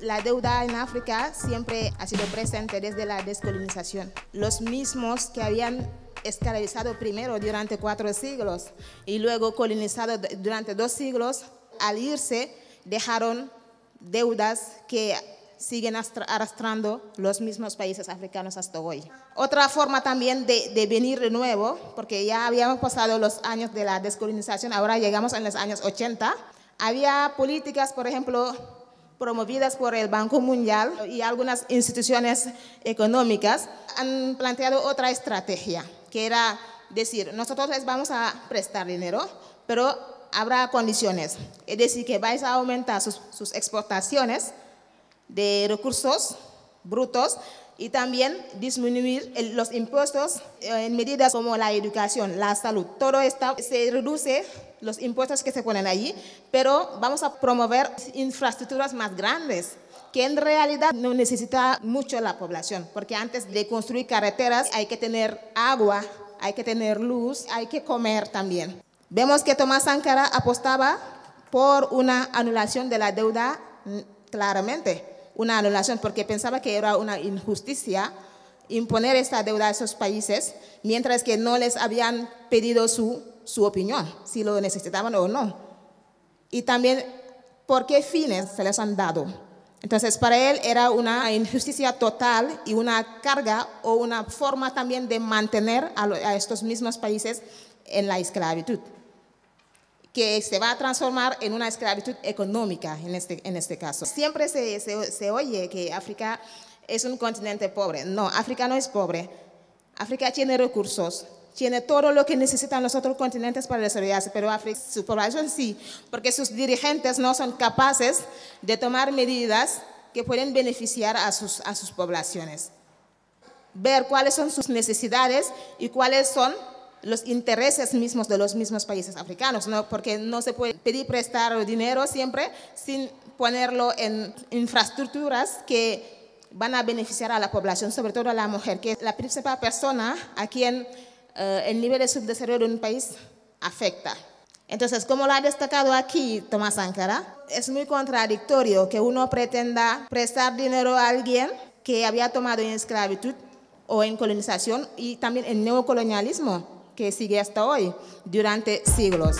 La deuda en África siempre ha sido presente desde la descolonización. Los mismos que habían esclavizado primero durante cuatro siglos y luego colonizado durante dos siglos, al irse dejaron deudas que siguen arrastrando los mismos países africanos hasta hoy. Otra forma también de, venir de nuevo, porque ya habíamos pasado los años de la descolonización, ahora llegamos en los años 80, había políticas, por ejemplo, promovidas por el Banco Mundial y algunas instituciones económicas, han planteado otra estrategia, que era decir, nosotros les vamos a prestar dinero, pero habrá condiciones, es decir, que vais a aumentar sus, sus exportaciones de recursos brutos y también disminuir los impuestos eh, en medidas como la educación, la salud. Todo esto se reduce los impuestos que se ponen allí, pero vamos a promover infraestructuras más grandes que en realidad no necesita mucho la población, porque antes de construir carreteras hay que tener agua, hay que tener luz, hay que comer también. Vemos que Tomás Sankara apostaba por una anulación de la deuda mm, claramente una anulación porque pensaba que era una injusticia imponer esta deuda a esos países mientras que no les habían pedido su, opinión, si lo necesitaban o no. Y también por qué fines se les han dado. Entonces, para él era una injusticia total y una carga o una forma también de mantener a estos mismos países en la esclavitud que se va a transformar en una esclavitud económica en este, en este caso. Siempre se, se, se oye que África es un continente pobre. No, África no es pobre. África tiene recursos, tiene todo lo que necesitan los otros continentes para desarrollarse, pero África, su población sí, porque sus dirigentes no son capaces de tomar medidas que pueden beneficiar a sus, a sus poblaciones. Ver cuáles son sus necesidades y cuáles son los intereses mismos de los mismos países africanos, porque no se puede pedir prestar dinero siempre sin ponerlo en infraestructuras que van a beneficiar a la población, sobre todo a la mujer, que es la principal persona a quien eh, el nivel de subdesarrollo de un país afecta. Entonces, como lo ha destacado aquí Tomás Sankara, es muy contradictorio que uno pretenda prestar dinero a alguien que había tomado en esclavitud o en colonización y también en neocolonialismo que sigue hasta hoy, durante siglos.